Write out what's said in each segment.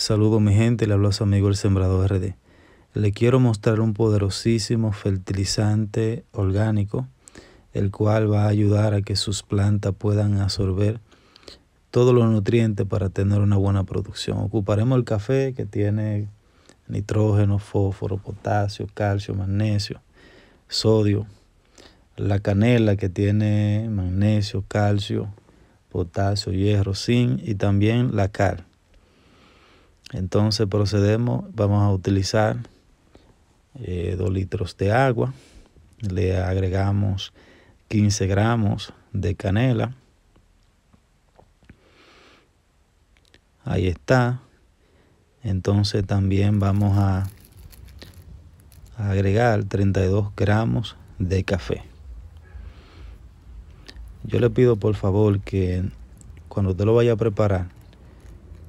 Saludo mi gente, le hablo a su amigo el Sembrador RD. Le quiero mostrar un poderosísimo fertilizante orgánico, el cual va a ayudar a que sus plantas puedan absorber todos los nutrientes para tener una buena producción. Ocuparemos el café que tiene nitrógeno, fósforo, potasio, calcio, magnesio, sodio. La canela que tiene magnesio, calcio, potasio, hierro, zinc y también la cal. Entonces procedemos, vamos a utilizar eh, dos 2 litros de agua, le agregamos 15 gramos de canela. Ahí está. Entonces también vamos a agregar 32 gramos de café. Yo le pido por favor que cuando te lo vaya a preparar,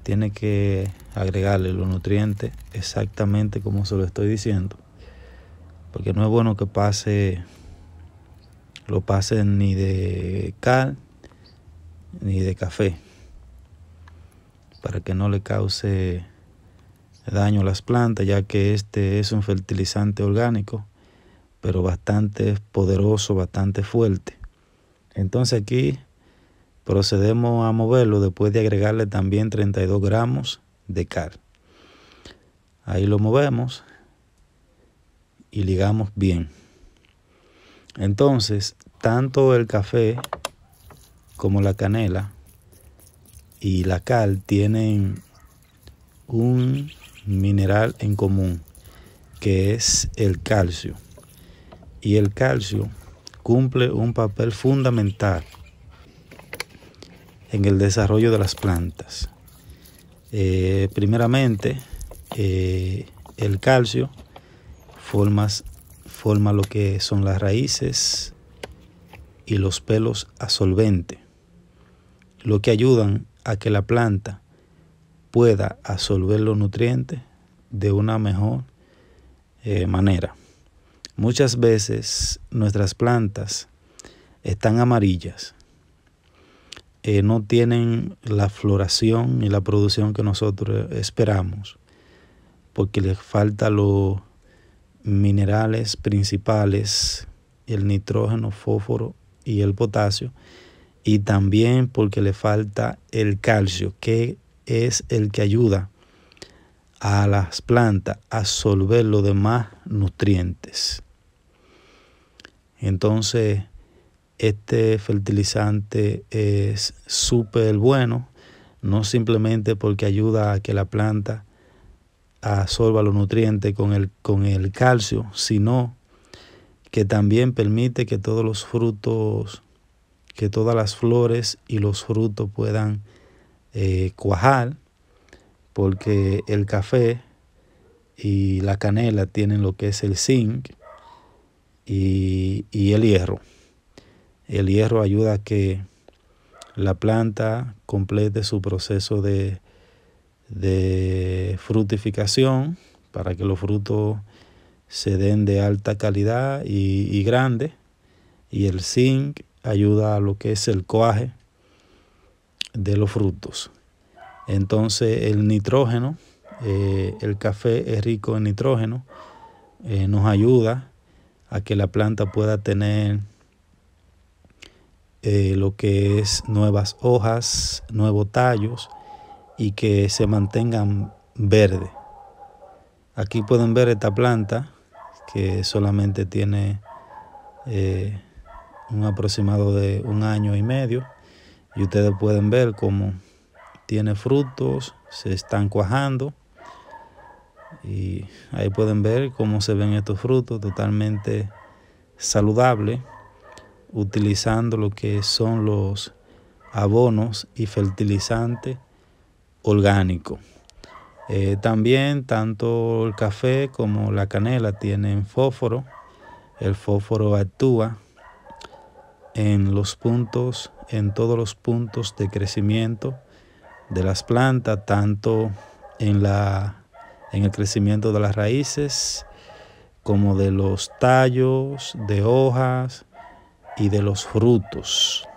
tiene que agregarle los nutrientes exactamente como se lo estoy diciendo. Porque no es bueno que pase, lo pasen ni de cal ni de café. Para que no le cause daño a las plantas, ya que este es un fertilizante orgánico, pero bastante poderoso, bastante fuerte. Entonces aquí procedemos a moverlo después de agregarle también 32 gramos de cal, Ahí lo movemos y ligamos bien. Entonces, tanto el café como la canela y la cal tienen un mineral en común, que es el calcio. Y el calcio cumple un papel fundamental en el desarrollo de las plantas. Eh, primeramente, eh, el calcio forma lo que son las raíces y los pelos a solvente, lo que ayudan a que la planta pueda absorber los nutrientes de una mejor eh, manera. Muchas veces nuestras plantas están amarillas eh, no tienen la floración y la producción que nosotros esperamos, porque les falta los minerales principales, el nitrógeno, fósforo y el potasio, y también porque le falta el calcio, que es el que ayuda a las plantas a absorber los demás nutrientes. Entonces, este fertilizante es súper bueno, no simplemente porque ayuda a que la planta absorba los nutrientes con el, con el calcio, sino que también permite que todos los frutos, que todas las flores y los frutos puedan eh, cuajar, porque el café y la canela tienen lo que es el zinc y el hierro. El hierro ayuda a que la planta complete su proceso de, de para que los frutos se den de alta calidad y, grande. Y el zinc ayuda a lo que es el coaje de los frutos. Entonces el nitrógeno, eh, el café es rico en nitrógeno, eh, nos ayuda a que la planta pueda tener eh, lo que es nuevas hojas, nuevos tallos y que se mantengan verde. Aquí pueden ver esta planta que solamente tiene eh, un aproximado de un año y medio y ustedes pueden ver cómo tiene frutos, se están cuajando y ahí pueden ver cómo se ven estos frutos totalmente saludables utilizando lo que son los abonos y fertilizante orgánico... Eh, también tanto el café como la canela tienen fósforo. El fósforo actúa en los puntos, en todos los puntos de crecimiento de las plantas, tanto en, la, en el crecimiento de las raíces como de los tallos, de hojas, y de los frutos.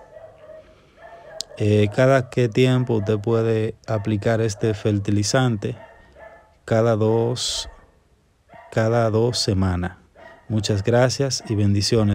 Eh, cada qué tiempo usted puede aplicar este fertilizante, cada dos, cada dos semanas. Muchas gracias y bendiciones.